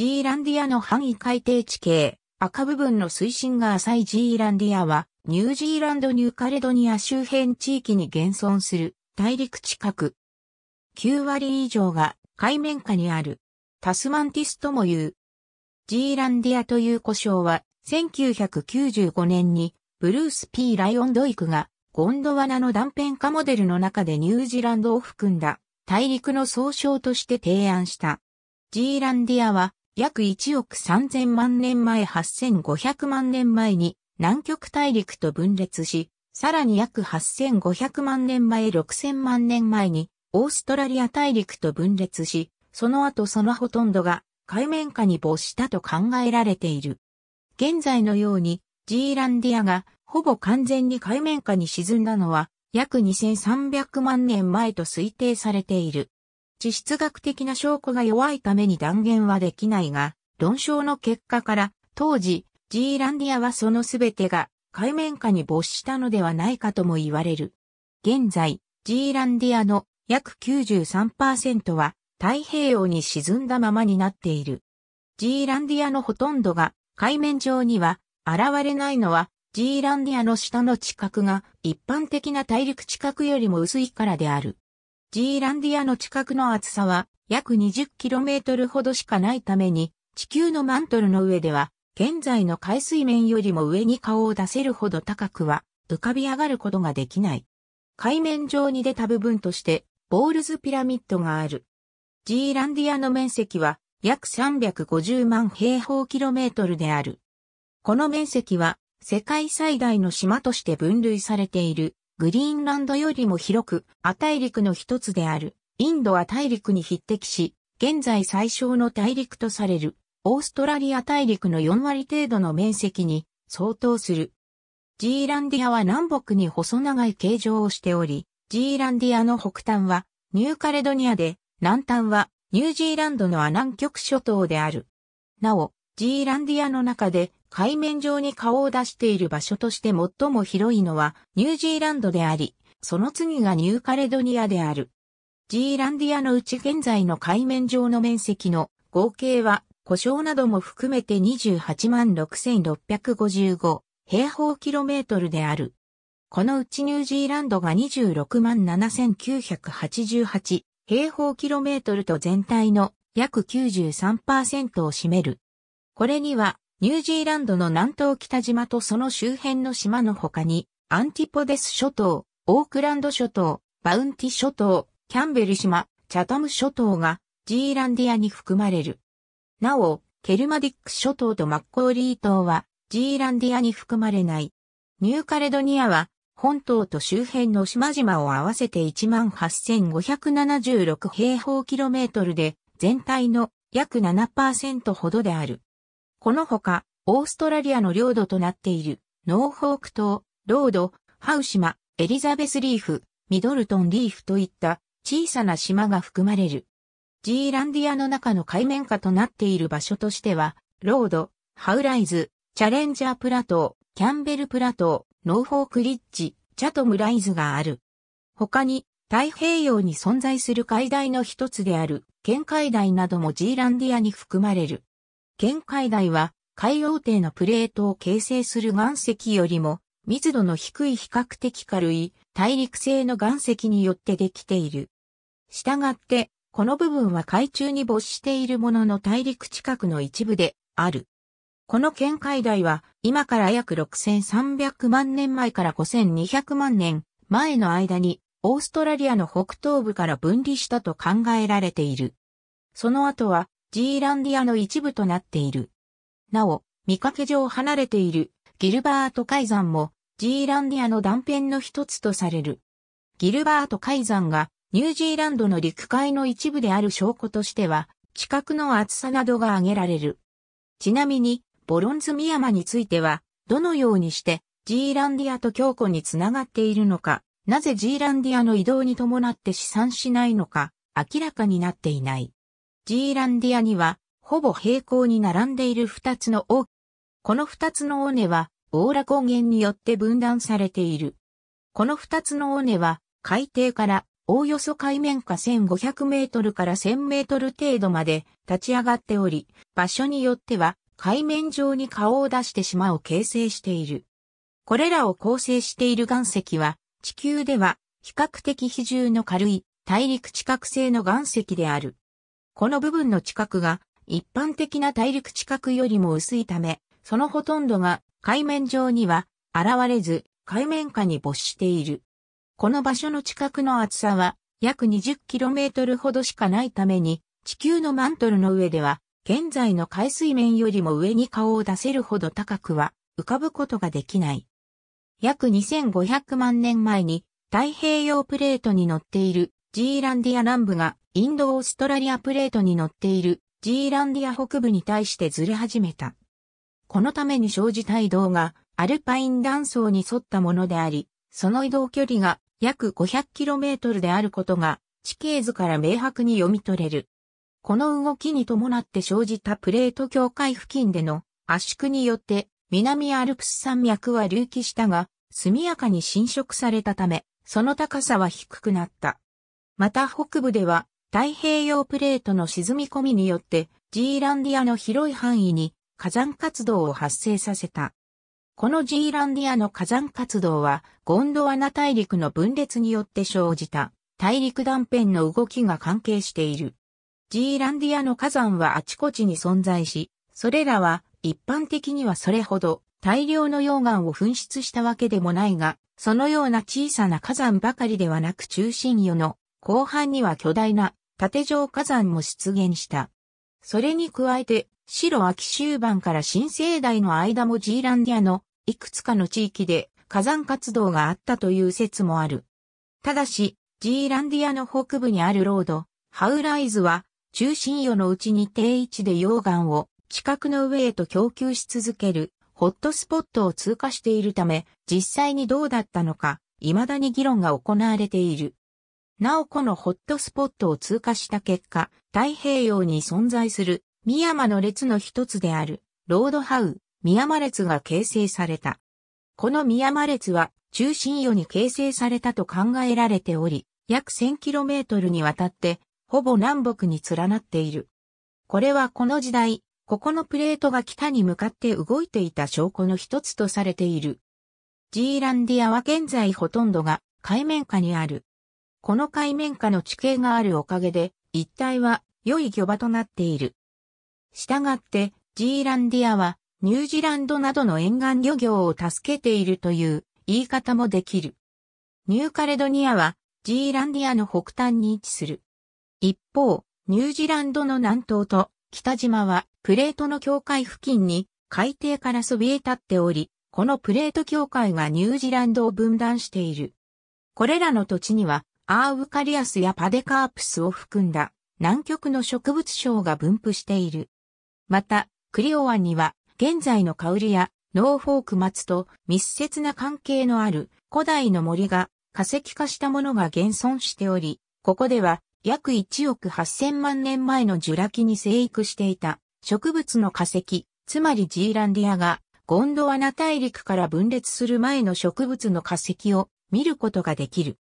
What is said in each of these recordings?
ジーランディアの範囲海底地形、赤部分の水深が浅いジーランディアは、ニュージーランドニューカレドニア周辺地域に現存する大陸近く。9割以上が海面下にある。タスマンティスとも言う。ジーランディアという呼称は、1995年にブルース・ P・ ライオンドイクがゴンドワナの断片化モデルの中でニュージーランドを含んだ大陸の総称として提案した。ジーランディアは約1億3000万年前8500万年前に南極大陸と分裂し、さらに約8500万年前6000万年前にオーストラリア大陸と分裂し、その後そのほとんどが海面下に没したと考えられている。現在のようにジーランディアがほぼ完全に海面下に沈んだのは約2300万年前と推定されている。地質学的な証拠が弱いために断言はできないが、論証の結果から、当時、ジーランディアはそのすべてが海面下に没したのではないかとも言われる。現在、ジーランディアの約93%は太平洋に沈んだままになっている。ジーランディアのほとんどが海面上には現れないのは、ジーランディアの下の地殻が一般的な大陸地殻よりも薄いからである。ジーランディアの近くの厚さは約 20km ほどしかないために、地球のマントルの上では、現在の海水面よりも上に顔を出せるほど高くは、浮かび上がることができない。海面上に出た部分として、ボールズピラミッドがある。ジーランディアの面積は約350万平方キロメートルである。この面積は世界最大の島として分類されているグリーンランドよりも広く、亜大陸の一つである、インド亜大陸に匹敵し、現在最小の大陸とされる、オーストラリア大陸の4割程度の面積に相当する。ジーランディアは南北に細長い形状をしており、ジーランディアの北端はニューカレドニアで、南端はニュージーランドのアナン極諸島である。なお、ジーランディアの中で海面上に顔を出している場所として最も広いのはニュージーランドであり、その次がニューカレドニアである。ジーランディアのうち現在の海面上の面積の合計は、故障なども含めて28万6655平方キロメートルである。このうちニュージーランドが26万7988平方キロメートルと全体の約93%を占める。これにはニュージーランドの南東北島とその周辺の島の他に、アンティポデス諸島、オークランド諸島、バウンティ諸島、キャンベル島、チャタム諸島が、ジーランディアに含まれる。なお、ケルマディック諸島とマッコーリー島は、ジーランディアに含まれない。ニューカレドニアは、本島と周辺の島々を合わせて18,576平方キロメートルで、全体の約7%ほどである。このほか、オーストラリアの領土となっている、ノーフォーク島、ロード、ハウ島、エリザベスリーフ、ミドルトンリーフといった小さな島が含まれる。ジーランディアの中の海面下となっている場所としては、ロード、ハウライズ、チャレンジャープラトー、キャンベルプラトー、ノーフォークリッジ、チャトムライズがある。他に、太平洋に存在する海大の一つである、県海大などもジーランディアに含まれる。玄海台は海洋底のプレートを形成する岩石よりも密度の低い比較的軽い大陸製の岩石によってできている。したがって、この部分は海中に没しているものの大陸近くの一部である。この県海台は今から約6300万年前から5200万年前の間にオーストラリアの北東部から分離したと考えられている。その後はジーランディアの一部となっている。なお、見かけ上離れているギルバート海山もジーランディアの断片の一つとされる。ギルバート海山がニュージーランドの陸海の一部である証拠としては、地殻の厚さなどが挙げられる。ちなみに、ボロンズミマについては、どのようにしてジーランディアと強固につながっているのか、なぜジーランディアの移動に伴って試算しないのか、明らかになっていない。ジーランディアには、ほぼ平行に並んでいる二つの尾。この二つの尾根は、オーラ高原によって分断されている。この二つの尾根は、海底からおおよそ海面下1500メートルから1000メートル程度まで立ち上がっており、場所によっては海面上に顔を出して島を形成している。これらを構成している岩石は、地球では比較的比重の軽い大陸地殻性の岩石である。この部分の地殻が一般的な大陸地殻よりも薄いため、そのほとんどが海面上には現れず海面下に没している。この場所の地殻の厚さは約 20km ほどしかないために地球のマントルの上では現在の海水面よりも上に顔を出せるほど高くは浮かぶことができない。約2500万年前に太平洋プレートに乗っているジーランディア南部がインドオーストラリアプレートに乗っているジーランディア北部に対してずれ始めた。このために生じた移動がアルパイン断層に沿ったものであり、その移動距離が約 500km であることが地形図から明白に読み取れる。この動きに伴って生じたプレート境界付近での圧縮によって南アルプス山脈は隆起したが速やかに侵食されたためその高さは低くなった。また北部では太平洋プレートの沈み込みによってジーランディアの広い範囲に火山活動を発生させた。このジーランディアの火山活動はゴンドワナ大陸の分裂によって生じた大陸断片の動きが関係している。ジーランディアの火山はあちこちに存在し、それらは一般的にはそれほど大量の溶岩を噴出したわけでもないが、そのような小さな火山ばかりではなく中心世の後半には巨大な縦状火山も出現した。それに加えて、白秋終盤から新生代の間もジーランディアのいくつかの地域で火山活動があったという説もある。ただし、ジーランディアの北部にあるロード、ハウライズは、中心夜のうちに定位置で溶岩を地殻の上へと供給し続けるホットスポットを通過しているため、実際にどうだったのか、未だに議論が行われている。なおこのホットスポットを通過した結果、太平洋に存在する、ヤマの列の一つである、ロードハウ、ヤマ列が形成された。このヤマ列は、中心予に形成されたと考えられており、約 1000km にわたって、ほぼ南北に連なっている。これはこの時代、ここのプレートが北に向かって動いていた証拠の一つとされている。ジーランディアは現在ほとんどが海面下にあるこの海面下の地形があるおかげで、一帯は良い漁場となっている。したがって、ジーランディアは、ニュージーランドなどの沿岸漁業を助けているという言い方もできる。ニューカレドニアは、ジーランディアの北端に位置する。一方、ニュージーランドの南東と北島は、プレートの境界付近に海底からそびえ立っており、このプレート境界がニュージーランドを分断している。これらの土地にはアーウカリアスやパデカープスを含んだ南極の植物省が分布している。また、クリオ湾には現在のカウリやノーフォーク松と密接な関係のある古代の森が化石化したものが現存しており、ここでは約1億8000万年前のジュラ紀に生育していた植物の化石、つまりジーランディアがゴンドワナ大陸から分裂する前の植物の化石を見ることができる。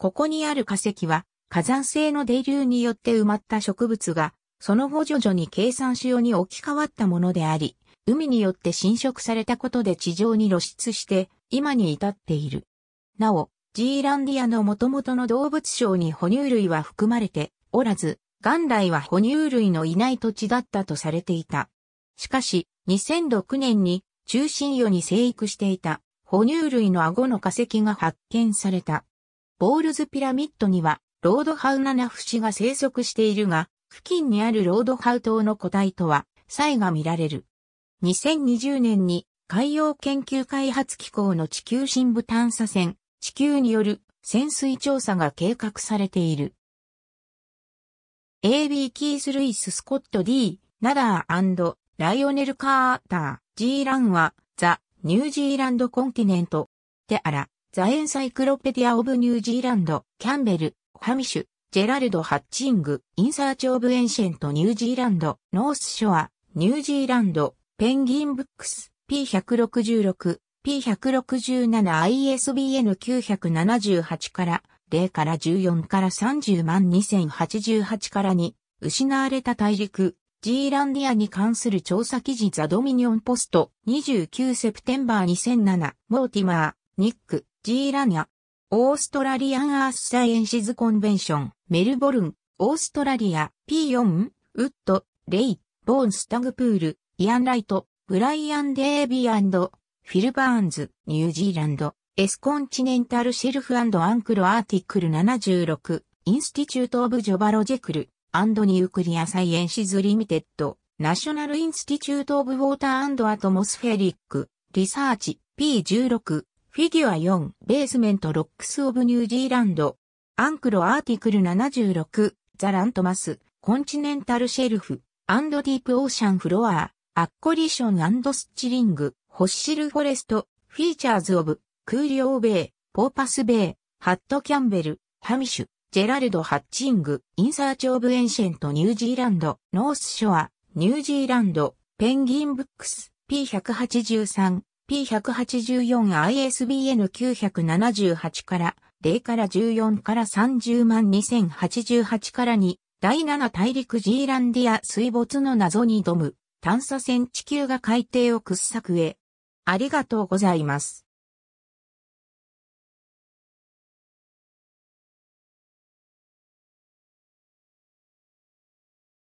ここにある化石は火山性の泥流によって埋まった植物が、その後徐々に計算しように置き換わったものであり、海によって侵食されたことで地上に露出して、今に至っている。なお、ジーランディアの元々の動物省に哺乳類は含まれておらず、元来は哺乳類のいない土地だったとされていた。しかし、2006年に中心魚に生育していた哺乳類の顎の化石が発見された。ボールズピラミッドには、ロードハウナナフシが生息しているが、付近にあるロードハウ島の個体とは、差異が見られる。2020年に、海洋研究開発機構の地球深部探査船、地球による潜水調査が計画されている。A.B. キース・ルイス・スコット・ D・ ナダーライオネル・カーター・ G・ ランは、ザ・ニュージーランド・コンティネント、テアラ、ザ・エンサイクロペディア・オブ・ニュージーランド、キャンベル、ハミシュ、ジェラルド・ハッチング、インサーチ・オブ・エンシェント・ニュージーランド、ノース・ショア、ニュージーランド、ペンギン・ブックス、P166、P167ISBN 978から0から14から30万2088から2、失われた大陸、ジーランディアに関する調査記事ザ・ドミニオンポスト29セプテンバー2007、モーティマー、ニック、ジーラニャ、オーストラリアンアースサイエンシズコンベンション、メルボルン、オーストラリア、P4、ウッド、レイ、ボーンスタグプール、イアン・ライト、ブライアン・デービーフィルバーンズ、ニュージーランド、エスコンチネンタルシルフアンクロアーティクル76、インスティチュート・オブ・ジョバロジェクル、アンドニュークリア・サイエンシズ・リミテッド、ナショナル・インスティチュート・オブ・ウォーター・アトモスフェリック、リサーチ、P16、フィギュア4、ベースメントロックスオブニュージーランド。アンクロアーティクル76、ザラントマス、コンチネンタルシェルフ、アンドディープオーシャンフロア、アッコリションアンドスチリング、ホッシルフォレスト、フィーチャーズオブ、クーリオーベイ、ポーパスベイ、ハットキャンベル、ハミシュ、ジェラルド・ハッチング、インサーチ・オブ・エンシェント・ニュージーランド、ノース・ショア、ニュージーランド、ペンギン・ブックス、P183、P184ISBN978 から0から14から30万2088から2第7大陸ジーランディア水没の謎に挑む探査船地球が海底を掘削へ。ありがとうございます。